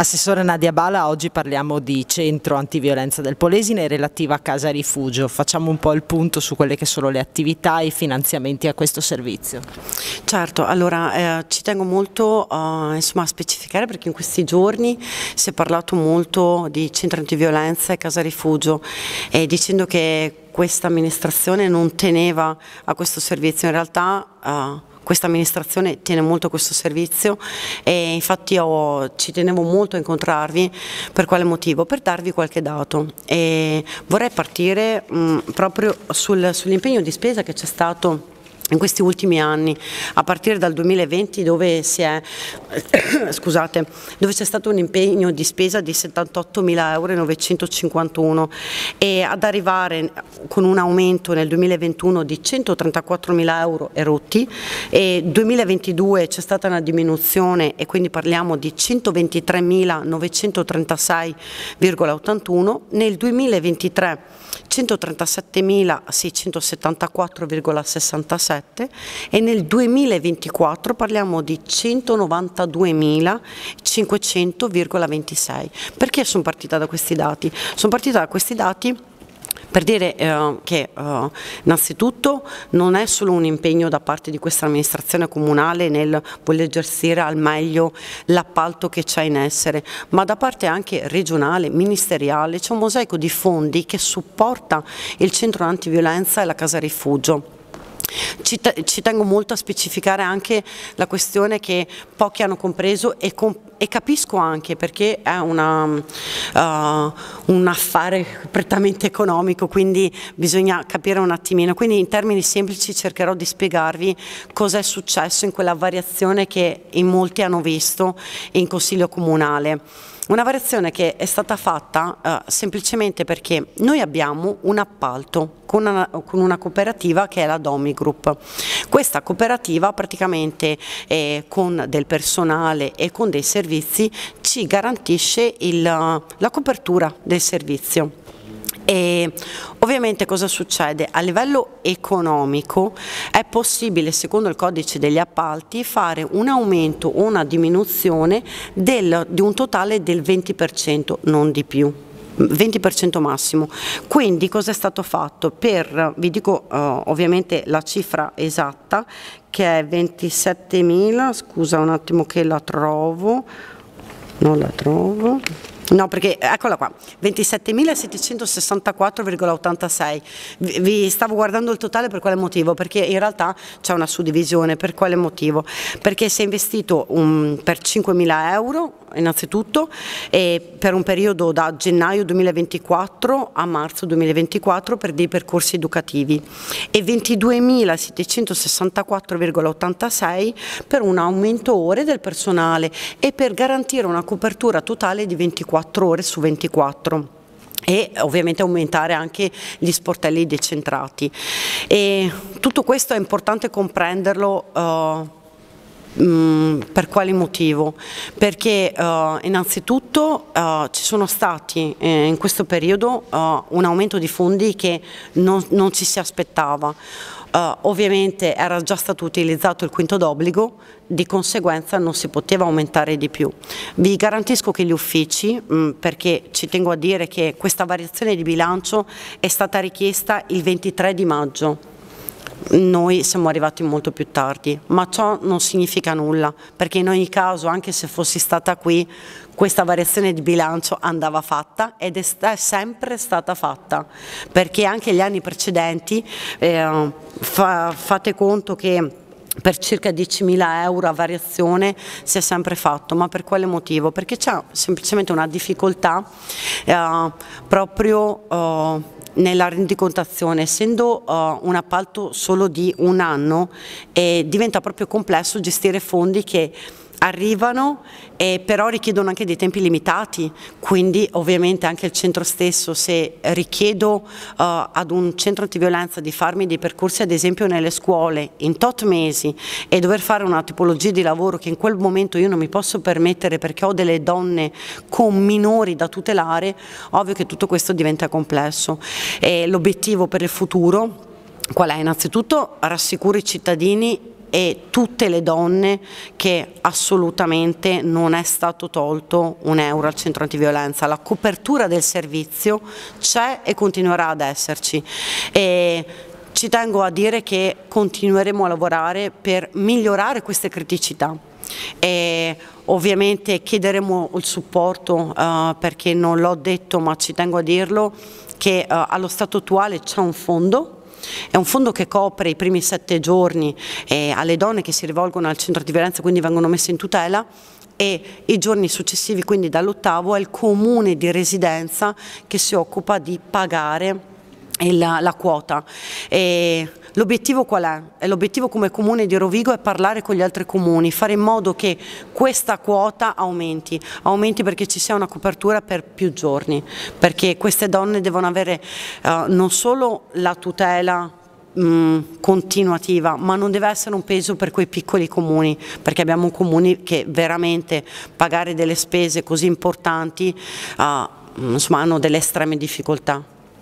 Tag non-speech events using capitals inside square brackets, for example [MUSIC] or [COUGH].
Assessore Nadia Bala, oggi parliamo di centro antiviolenza del Polesine relativa a casa rifugio. Facciamo un po' il punto su quelle che sono le attività e i finanziamenti a questo servizio. Certo, allora eh, ci tengo molto eh, insomma, a specificare perché in questi giorni si è parlato molto di centro antiviolenza e casa rifugio e dicendo che questa amministrazione non teneva a questo servizio. In realtà eh, questa amministrazione tiene molto questo servizio e infatti io ci tenevo molto a incontrarvi, per quale motivo? Per darvi qualche dato e vorrei partire mh, proprio sul, sull'impegno di spesa che c'è stato in questi ultimi anni, a partire dal 2020 [COUGHS] dove c'è stato un impegno di spesa di 78.951 euro e ad arrivare con un aumento nel 2021 di 134.000 euro erotti e 2022 c'è stata una diminuzione e quindi parliamo di 123.936,81, nel 2023 137.674,66 107 e nel 2024 parliamo di 192.500,26. Perché sono partita da questi dati? Sono partita da questi dati per dire eh, che eh, innanzitutto non è solo un impegno da parte di questa amministrazione comunale nel voler gestire al meglio l'appalto che c'è in essere, ma da parte anche regionale, ministeriale, c'è un mosaico di fondi che supporta il centro antiviolenza e la casa rifugio. Ci, ci tengo molto a specificare anche la questione che pochi hanno compreso e compreso e capisco anche perché è una, uh, un affare prettamente economico, quindi bisogna capire un attimino. Quindi in termini semplici cercherò di spiegarvi cosa è successo in quella variazione che in molti hanno visto in Consiglio Comunale. Una variazione che è stata fatta uh, semplicemente perché noi abbiamo un appalto con una, con una, cooperativa che è la Domi Group. Questa cooperativa praticamente eh, con del personale e con dei servizi servizi ci garantisce il, eh, la copertura del servizio. E ovviamente cosa succede? A livello economico è possibile, secondo il codice degli appalti, fare un aumento o una diminuzione del, di un totale del 20%, non di più. 20% massimo. Quindi cosa è stato fatto? Per, vi dico uh, ovviamente la cifra esatta che è 27.000, scusa un attimo che la trovo, non la trovo. No, perché eccola qua, 27.764,86. Vi stavo guardando il totale per quale motivo? Perché in realtà c'è una suddivisione, per quale motivo? Perché si è investito un, um, per 5.000 euro innanzitutto per un periodo da gennaio 2024 a marzo 2024 per dei percorsi educativi e 22.764,86 per un aumento ore del personale e per garantire una copertura totale di 24 24 ore su 24 e ovviamente aumentare anche gli sportelli decentrati. E tutto questo è importante comprenderlo. Uh, Mm, per quale motivo? Perché uh, innanzitutto uh, ci sono stati eh, in questo periodo uh, un aumento di fondi che non, non ci si aspettava. ovviamente era già stato utilizzato il quinto d'obbligo, di conseguenza non si poteva aumentare di più. Vi garantisco che gli uffici, mh, mm, perché ci tengo a dire che questa variazione di bilancio è stata richiesta il 23 di maggio, noi siamo arrivati molto più tardi, ma ciò non significa nulla, perché in ogni caso, anche se fossi stata qui, questa variazione di bilancio andava fatta ed è sempre stata fatta, perché anche gli anni precedenti, eh, fa, fate conto che per circa 10.000 euro a variazione si è sempre fatto, ma per quale motivo? Perché c'è semplicemente una difficoltà eh, proprio... Eh, nella rendicontazione, essendo uh, un appalto solo di un anno, eh, diventa proprio complesso gestire fondi che arrivano e eh, però richiedono anche dei tempi limitati, quindi ovviamente anche il centro stesso se richiedo uh, ad un centro antiviolenza di farmi dei percorsi ad esempio nelle scuole in tot mesi e dover fare una tipologia di lavoro che in quel momento io non mi posso permettere perché ho delle donne con minori da tutelare, ovvio che tutto questo diventa complesso e eh, l'obiettivo per il futuro Qual è? Innanzitutto rassicuro i cittadini e tutte le donne che assolutamente non è stato tolto un euro al centro antiviolenza. La copertura del servizio c'è e continuerà ad esserci. E ci tengo a dire che continueremo a lavorare per migliorare queste criticità. E ovviamente chiederemo il supporto eh, perché non l'ho detto ma ci tengo a dirlo che eh, allo stato attuale c'è un fondo è un fondo che copre i primi sette giorni eh, alle donne che si rivolgono al centro di violenza, quindi vengono messe in tutela e i giorni successivi, quindi dall'ottavo, è il comune di residenza che si occupa di pagare la, la, quota. E L'obiettivo qual è? è L'obiettivo come comune di Rovigo è parlare con gli altri comuni, fare in modo che questa quota aumenti, aumenti perché ci sia una copertura per più giorni, perché queste donne devono avere eh, non solo la tutela mm, continuativa, ma non deve essere un peso per quei piccoli comuni, perché abbiamo comuni che veramente pagare delle spese così importanti eh, insomma, hanno delle estreme difficoltà.